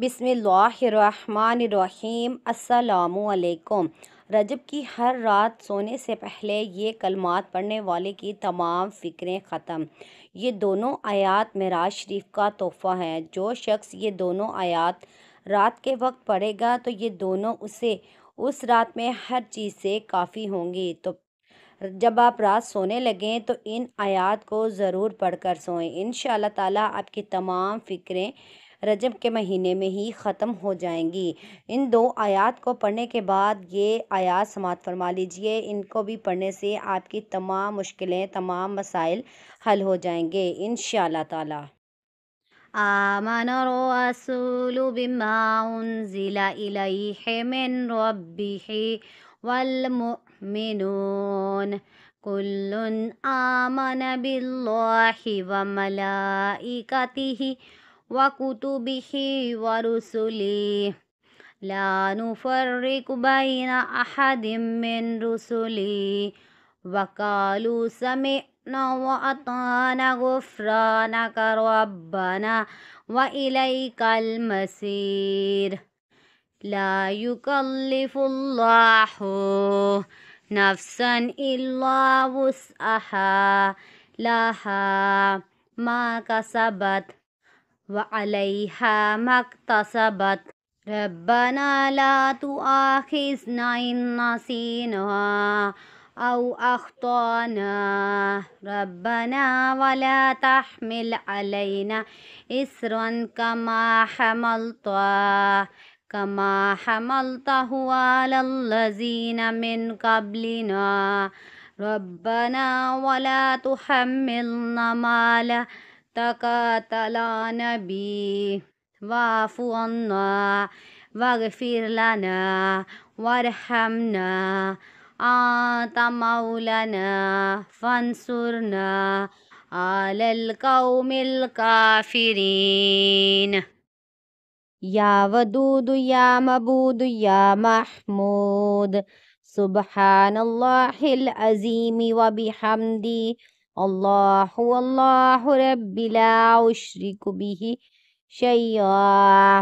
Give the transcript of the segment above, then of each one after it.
बिसमीम असलकुम रजब की हर रात सोने से पहले ये कलमात पढ़ने वाले की तमाम फ़िक्रें ख़त्म ये दोनों आयात मराज शरीफ का तोहफ़ा है जो शख्स ये दोनों आयात रात के वक्त पढ़ेगा तो ये दोनों उसे उस रात में हर चीज़ से काफ़ी होंगी तो जब आप रात सोने लगें तो इन आयात को ज़रूर पढ़ कर सोएं इन ताला आपकी तमाम फ़िक्रें رجب کے مہینے میں ہی ختم ہو جائیں گی ان دو آیات کو پڑھنے کے بعد یہ آیات سماعت فرما لیجئے ان کو بھی پڑھنے سے آپ کی تمام مشکلیں تمام مسائل حل ہو جائیں گے بما انزل الیح تعالی آمن والمؤمنون كل آمن بلا وكتبه ورسله لا نفرق بين أحد من رسله وقالوا سمعنا وأطعنا غفرانك ربنا وإليك المسير لا يكلف الله نفسا إلا وسعها لها ما كسبت وعليها ما اكتسبت ربنا لا تؤاخذنا إن نسينا أو أخطأنا ربنا ولا تحمل علينا إسرا كما حملته كما حملته على الذين من قبلنا ربنا ولا تحملنا ما لا تقاتل نبي واعف عنا واغفر لنا وارحمنا أنت مولانا فانصرنا على القوم الكافرين يا ودود يا مبود يا محمود سبحان الله العظيم وبحمده الله هو الله ربي لا أشرك به شيئا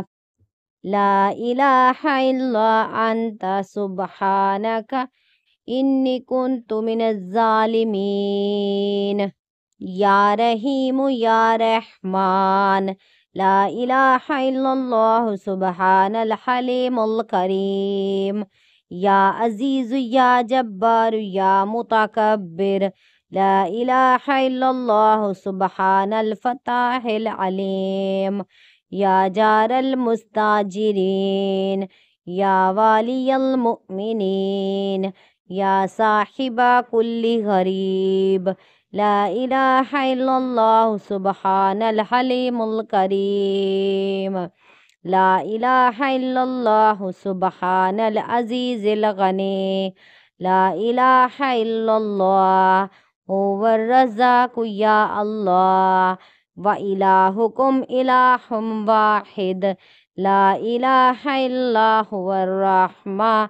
لا إله إلا أنت سبحانك إني كنت من الظالمين يا رحيم يا رحمن لا إله إلا الله سبحان الحليم الكريم يا عزيز يا جبار يا متكبر لا إله إلا الله سبحان الفتاح العليم يا جار المستاجرين يا والي المؤمنين يا صاحب كل غريب لا إله إلا الله سبحان الحليم الكريم لا إله إلا الله سبحان العزيز الغني لا إله إلا الله هو الرزاق يا الله وإلهكم إله واحد لا إله إلا هو الرحمن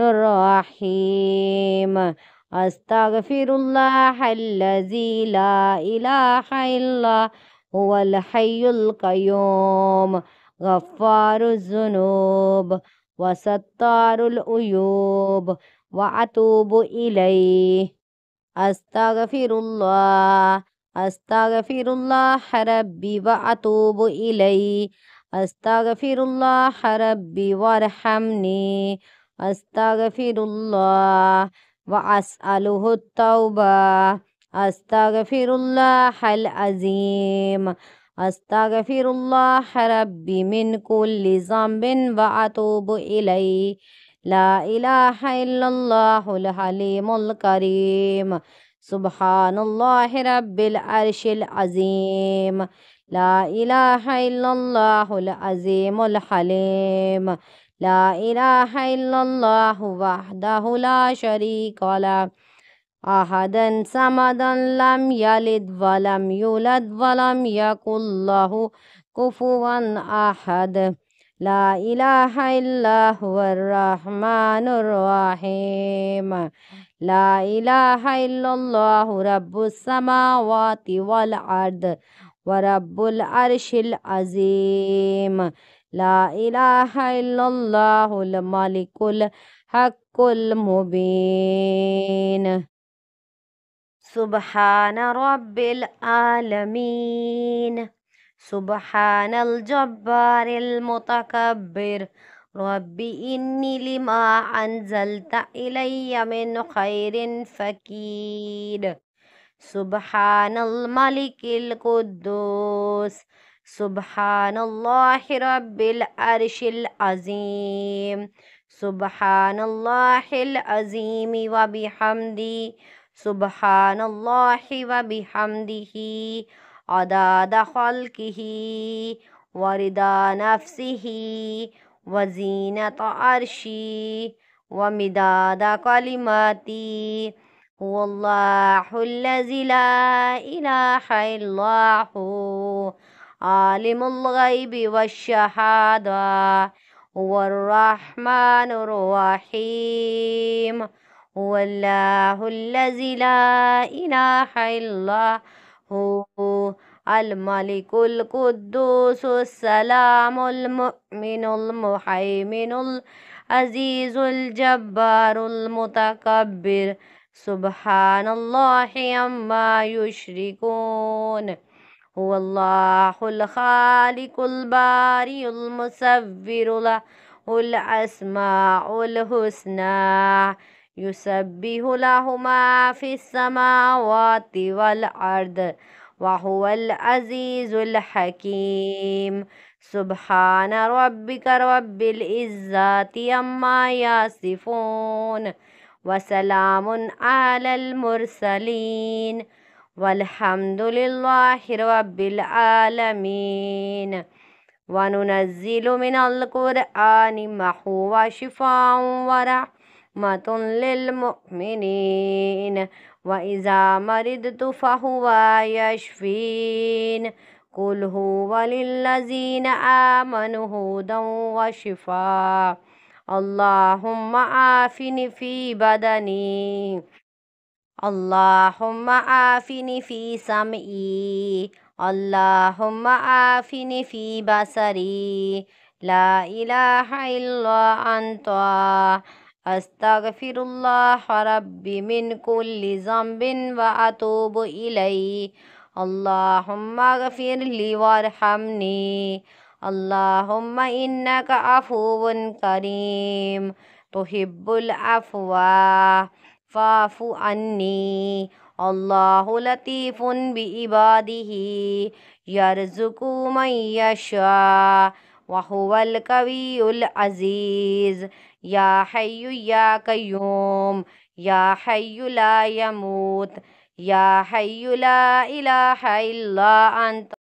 الرحيم أستغفر الله الذي لا إله إلا هو الحي القيوم غفار الذنوب وستار العيوب وأتوب إليه أستغفر الله أستغفر الله ربي وأتوب إليه أستغفر الله ربي وارحمني أستغفر الله وأسأله التوبة أستغفر الله العظيم أستغفر الله ربي من كل ذنب وأتوب إليه لا إله إلا الله الحليم الكريم سبحان الله رب العرش العظيم لا إله إلا الله العظيم الحليم لا إله إلا الله وحده لا شريك له أحدا صمدا لم يلد ولم يولد ولم يكن له كفوا أحد لا إله إلا هو الرحمن الرحيم لا إله إلا الله رب السماوات والأرض ورب العرش العظيم لا إله إلا الله الملك الحق المبين سبحان رب العالمين سبحان الجبار المتكبر رب إني لما أنزلت إلي من خير فكيد سبحان الملك القدوس سبحان الله رب العرش العظيم سبحان الله العظيم وبحمده سبحان الله وبحمده عداد خلقه ورضا نفسه وزينة عرشه ومداد كلماتي هو الله الذي لا إله إلا هو عالم الغيب والشهادة هو الرحمن الرحيم هو الله الذي لا إله إلا هو هو الملك القدوس السلام المؤمن المهيمن العزيز الجبار المتكبر سبحان الله عما يشركون هو الله الخالق الباري المصور له الأسماء الحسنى يسبح له ما في السماوات والأرض وهو العزيز الحكيم سبحان ربك رب العزة عما يصفون وسلام على المرسلين والحمد لله رب العالمين وننزل من القرآن ما هو شفاء ورحمة رحمة للمؤمنين وإذا مرضت فهو يشفين قل هو للذين آمنوا هدى وشفاء اللهم عافني في بدني اللهم عافني في سمعي اللهم عافني في بصري لا إله إلا أنت أستغفر الله ربي من كل ذنب وأتوب إليه اللهم اغفر لي وارحمني اللهم إنك عفو كريم تحب العفو فاعف عني الله لطيف بعباده يرزق من يشاء وهو القوي العزيز يا حي يا قيوم يا حي لا يموت يا حي لا إله إلا أنت